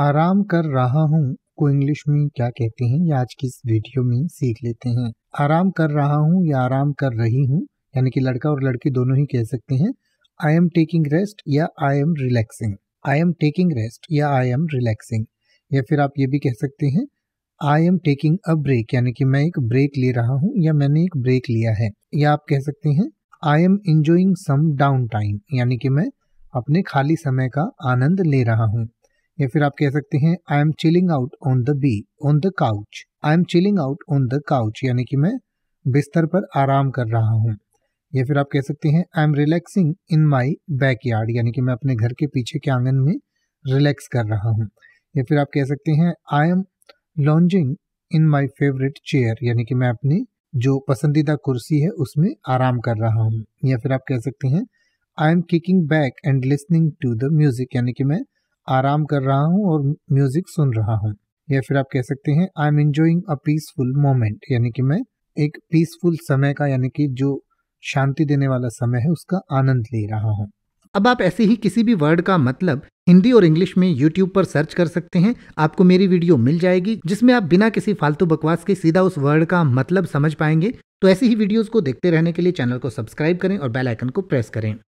आराम कर रहा हूँ को इंग्लिश में क्या कहते हैं ये आज की इस वीडियो में सीख लेते हैं आराम कर रहा हूँ या आराम कर रही हूँ यानी कि लड़का और लड़की दोनों ही कह सकते हैं आई एम टेकिंग रेस्ट या I am relaxing I am taking rest या आई एम रिलैक्सिंग या फिर आप ये भी कह सकते हैं I am taking a break यानी कि मैं एक ब्रेक ले रहा हूँ या मैंने एक ब्रेक लिया है या आप कह सकते हैं I am enjoying some down time यानी कि मैं अपने खाली समय का आनंद ले रहा हूँ या फिर आप कह सकते हैं I am chilling out on the be on the couch I am chilling out on the couch यानी कि मैं बिस्तर पर आराम कर रहा हूँ या फिर आप कह सकते हैं I am relaxing in my back yard यानी कि मैं अपने घर के पीछे के आंगन में रिलैक्स कर रहा हूँ या फिर आप कह सकते हैं I am lounging in my favourite chair यानी कि मैं अपनी जो पसंदीदा कुर्सी है उसमें आराम कर रहा हूँ या फिर आप कह सकते हैं I am kicking back and listening to the music यानी कि मैं आराम कर रहा हूँ और म्यूजिक सुन रहा हूँ या फिर आप कह सकते हैं I am enjoying a peaceful moment यानी कि मैं एक पीसफुल समय का यानी कि जो शांति देने वाला समय है उसका आनंद ले रहा हूँ अब आप ऐसे ही किसी भी वर्ड का मतलब हिंदी और इंग्लिश में यूट्यूब पर सर्च कर सकते हैं आपको मेरी वीडियो मिल जाएगी जिसमें आप बिना किसी फालतू बकवास के सीधा उस वर्ड का मतलब समझ पाएंगे तो ऐसी ही वीडियोस को देखते रहने के लिए चैनल को सब्सक्राइब करें और बेल आइकन को प्रेस करें